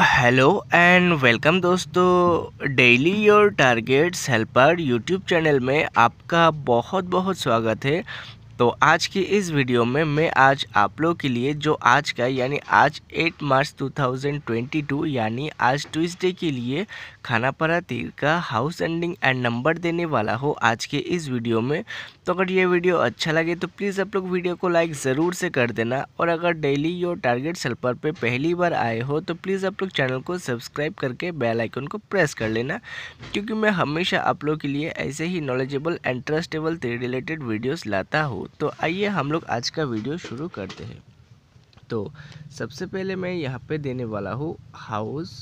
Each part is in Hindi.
हेलो एंड वेलकम दोस्तों daily your targets helper YouTube channel में आपका बहुत बहुत स्वागत है तो आज की इस वीडियो में मैं आज आप लोग के लिए जो आज का यानी आज 8 मार्च 2022 यानी आज ट्यूसडे के लिए परा तीर का हाउस एंडिंग एंड नंबर देने वाला हो आज के इस वीडियो में तो अगर ये वीडियो अच्छा लगे तो प्लीज़ आप लोग वीडियो को लाइक ज़रूर से कर देना और अगर डेली योर टारगेट सल्पर पर पहली बार आए हो तो प्लीज़ आप लोग चैनल को सब्सक्राइब करके बेलाइकन को प्रेस कर लेना क्योंकि मैं हमेशा आप लोग के लिए ऐसे ही knowledgeable and trustable related videos लाता हूँ तो आइए हम लोग आज का वीडियो शुरू करते हैं तो सबसे पहले मैं यहाँ पे देने वाला हूँ हाउस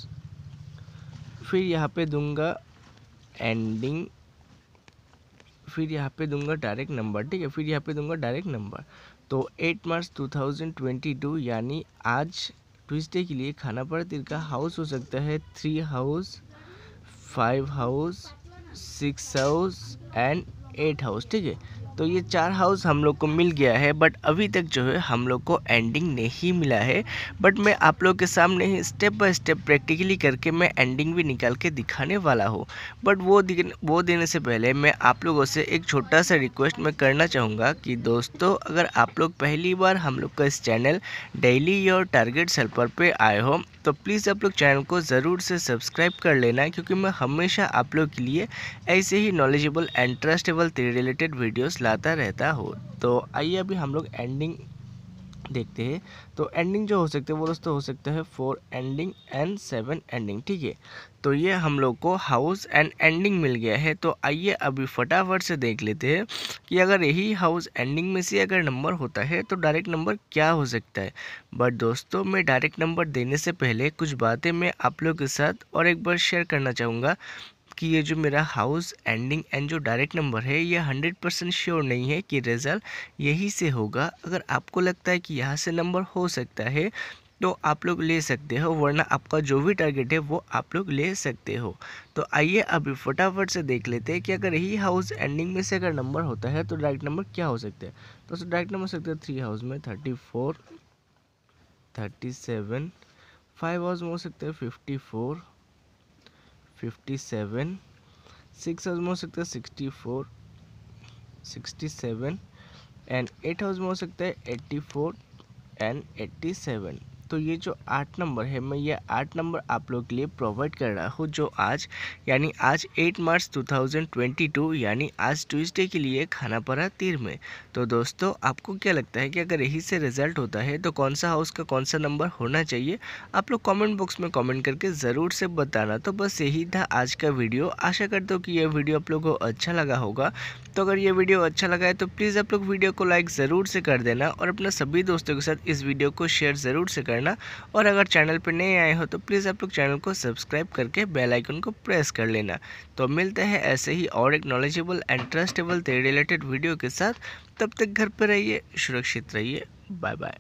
फिर यहाँ पे दूंगा एंडिंग फिर यहाँ पे दूंगा डायरेक्ट नंबर ठीक है फिर यहाँ पे दूंगा डायरेक्ट नंबर तो 8 मार्च 2022 यानी आज ट्यूजडे के लिए खाना पर तिर का हाउस हो सकता है three house five house six house and eight house ठीक है तो ये चार हाउस हम लोग को मिल गया है बट अभी तक जो है हम लोग को एंडिंग नहीं मिला है बट मैं आप लोग के सामने ही स्टेप बाय स्टेप प्रैक्टिकली करके मैं एंडिंग भी निकाल के दिखाने वाला हूँ बट वो दिन वो देने से पहले मैं आप लोगों से एक छोटा सा रिक्वेस्ट मैं करना चाहूँगा कि दोस्तों अगर आप लोग पहली बार हम लोग का इस channel daily your target helper पर आए हो तो प्लीज़ आप लोग चैनल को ज़रूर से सब्सक्राइब कर लेना क्योंकि मैं हमेशा आप लोग के लिए ऐसे ही knowledgeable and trustable related videos दिखलाता रहता हो तो आइए अभी हम लोग एंडिंग देखते हैं तो एंडिंग जो हो सकते है वो दोस्तों हो सकता है four ending and seven ending ठीक है तो ये हम लोग को हाउस एंड एंडिंग मिल गया है तो आइए अभी फटाफट से देख लेते हैं कि अगर यही हाउस एंडिंग में से अगर नंबर होता है तो डायरेक्ट नंबर क्या हो सकता है बट दोस्तों मैं डायरेक्ट नंबर देने से पहले कुछ बातें मैं आप लोग के साथ और एक बार शेयर करना चाहूँगा कि ये जो मेरा हाउस एंडिंग एंड जो डायरेक्ट नंबर है ये हंड्रेड परसेंट श्योर नहीं है कि रिज़ल्ट यही से होगा अगर आपको लगता है कि यहाँ से नंबर हो सकता है तो आप लोग ले सकते हो वरना आपका जो भी टारगेट है वो आप लोग ले सकते हो तो आइए अभी फटाफट से देख लेते हैं कि अगर ही हाउस एंडिंग में से अगर नंबर होता है तो डायरेक्ट नंबर क्या हो सकता है तो सर डायरेक्ट नंबर हो सकता है थ्री हाउस में thirty four thirty seven five house में हो सकता है fifty four fifty seven six house में हो सकता है sixty four sixty seven and eight house में हो सकता है eighty four and eighty seven तो ये जो आठ नंबर है मैं ये आठ नंबर आप लोग के लिए प्रोवाइड कर रहा हूँ जो आज यानी आज एट मार्च 2022 यानी आज ट्यूसडे के लिए खाना पड़ा तीर में तो दोस्तों आपको क्या लगता है कि अगर यही से रिजल्ट होता है तो कौन सा हाउस का कौन सा नंबर होना चाहिए आप लोग कमेंट बॉक्स में कमेंट करके ज़रूर से बताना तो बस यही था आज का वीडियो आशा करता हूँ कि यह वीडियो आप लोगों को अच्छा लगा होगा तो अगर ये वीडियो अच्छा लगा है तो प्लीज़ आप लोग वीडियो को लाइक ज़रूर से कर देना और अपने सभी दोस्तों के साथ इस वीडियो को शेयर ज़रूर से कर करना और अगर चैनल पर नए आए हो तो प्लीज़ आप लोग चैनल को सब्सक्राइब करके बेल आइकन को प्रेस कर लेना तो मिलते हैं ऐसे ही और एक knowledgeable and trustable related video के साथ तब तक घर पर रहिए सुरक्षित रहिए बाय बाय